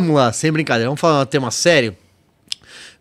vamos lá, sem brincadeira, vamos falar um tema sério.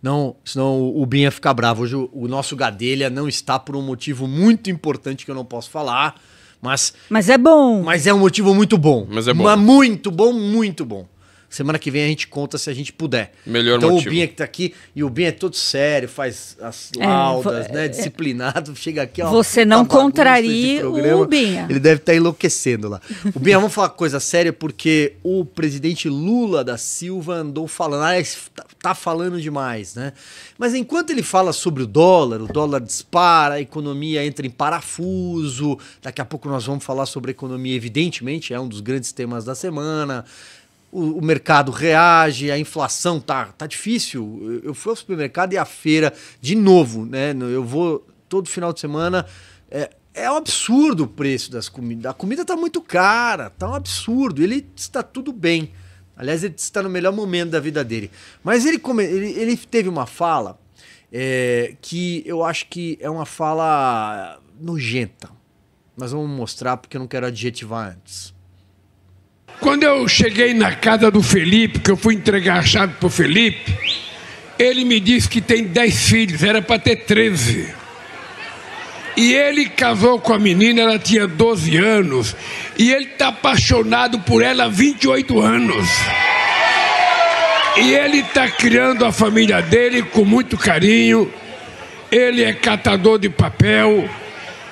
Não, senão o Binha fica bravo. Hoje o, o nosso Gadelha não está por um motivo muito importante que eu não posso falar, mas... Mas é bom. Mas é um motivo muito bom. Mas é bom. Mas muito bom, muito bom. Semana que vem a gente conta se a gente puder. Melhor então, motivo. Então o Binha que tá aqui, e o Binha é todo sério, faz as é, laudas, né, é, né? Disciplinado, chega aqui, ó. Você tá não contraria o Binha. Ele deve estar tá enlouquecendo lá. O Binha, vamos falar coisa séria, porque o presidente Lula da Silva andou falando, ah, tá, tá falando demais, né? Mas enquanto ele fala sobre o dólar, o dólar dispara, a economia entra em parafuso, daqui a pouco nós vamos falar sobre economia, evidentemente, é um dos grandes temas da semana o, o mercado reage, a inflação tá, tá difícil. Eu fui ao supermercado e à feira, de novo, né? Eu vou todo final de semana. É, é um absurdo o preço das comidas. A comida está muito cara, tá um absurdo. Ele está tudo bem. Aliás, ele está no melhor momento da vida dele. Mas ele, come... ele, ele teve uma fala é, que eu acho que é uma fala nojenta. Mas vamos mostrar porque eu não quero adjetivar antes. Quando eu cheguei na casa do Felipe, que eu fui entregar a chave para o Felipe, ele me disse que tem 10 filhos, era para ter 13. E ele casou com a menina, ela tinha 12 anos. E ele está apaixonado por ela há 28 anos. E ele está criando a família dele com muito carinho. Ele é catador de papel.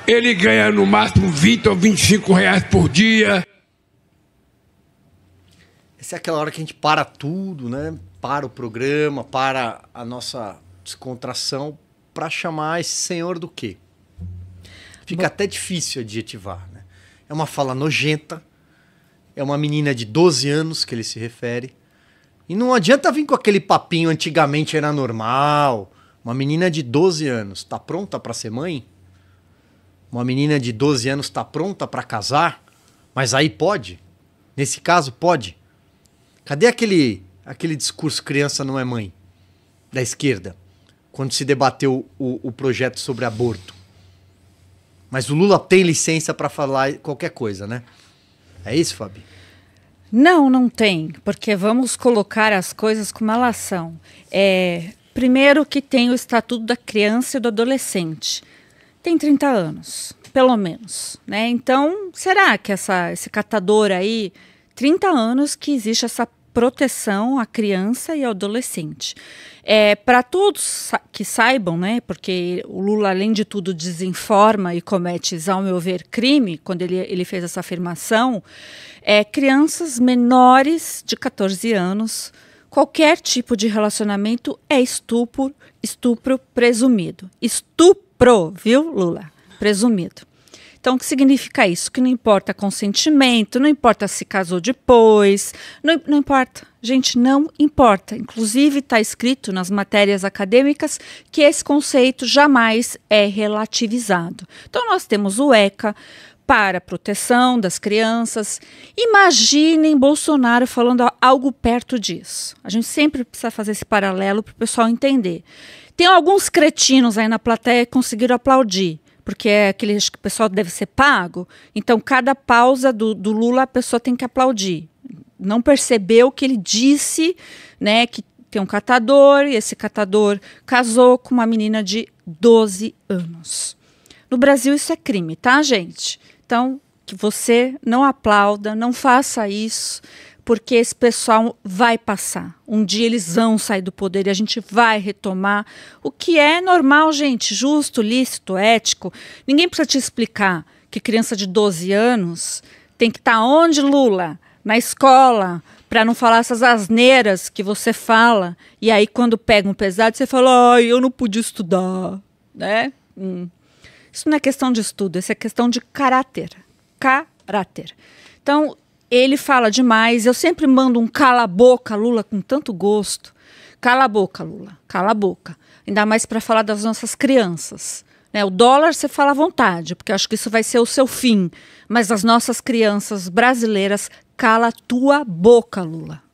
Ele ganha no máximo 20 ou 25 reais por dia. Essa é aquela hora que a gente para tudo, né? Para o programa, para a nossa descontração, para chamar esse senhor do quê? Fica Bom... até difícil adjetivar, né? É uma fala nojenta, é uma menina de 12 anos que ele se refere. E não adianta vir com aquele papinho antigamente era normal. Uma menina de 12 anos tá pronta para ser mãe? Uma menina de 12 anos tá pronta para casar? Mas aí pode? Nesse caso pode? Cadê aquele, aquele discurso criança não é mãe da esquerda? Quando se debateu o, o projeto sobre aborto. Mas o Lula tem licença para falar qualquer coisa, né? É isso, Fabi? Não, não tem, porque vamos colocar as coisas como elas são. É, primeiro que tem o Estatuto da Criança e do Adolescente. Tem 30 anos, pelo menos. Né? Então, será que essa, esse catador aí, 30 anos que existe essa proteção à criança e ao adolescente. É, Para todos sa que saibam, né, porque o Lula, além de tudo, desinforma e comete, ao meu ver, crime, quando ele, ele fez essa afirmação, é, crianças menores de 14 anos, qualquer tipo de relacionamento é estupro, estupro presumido. Estupro, viu, Lula? Presumido. Então, o que significa isso? Que não importa consentimento, não importa se casou depois, não, não importa. Gente, não importa. Inclusive, está escrito nas matérias acadêmicas que esse conceito jamais é relativizado. Então, nós temos o ECA para a proteção das crianças. Imaginem Bolsonaro falando algo perto disso. A gente sempre precisa fazer esse paralelo para o pessoal entender. Tem alguns cretinos aí na plateia que conseguiram aplaudir porque é aquele que o pessoal deve ser pago. Então, cada pausa do, do Lula, a pessoa tem que aplaudir. Não percebeu que ele disse né, que tem um catador, e esse catador casou com uma menina de 12 anos. No Brasil, isso é crime, tá, gente? Então, que você não aplauda, não faça isso porque esse pessoal vai passar. Um dia eles vão sair do poder e a gente vai retomar o que é normal, gente, justo, lícito, ético. Ninguém precisa te explicar que criança de 12 anos tem que estar tá onde, Lula? Na escola, para não falar essas asneiras que você fala. E aí, quando pega um pesado, você fala: ai, eu não podia estudar, né? Hum. Isso não é questão de estudo, isso é questão de caráter. Caráter. Então, ele fala demais. Eu sempre mando um cala a boca, Lula, com tanto gosto. Cala a boca, Lula. Cala a boca. Ainda mais para falar das nossas crianças. Né? O dólar você fala à vontade, porque acho que isso vai ser o seu fim. Mas as nossas crianças brasileiras, cala a tua boca, Lula.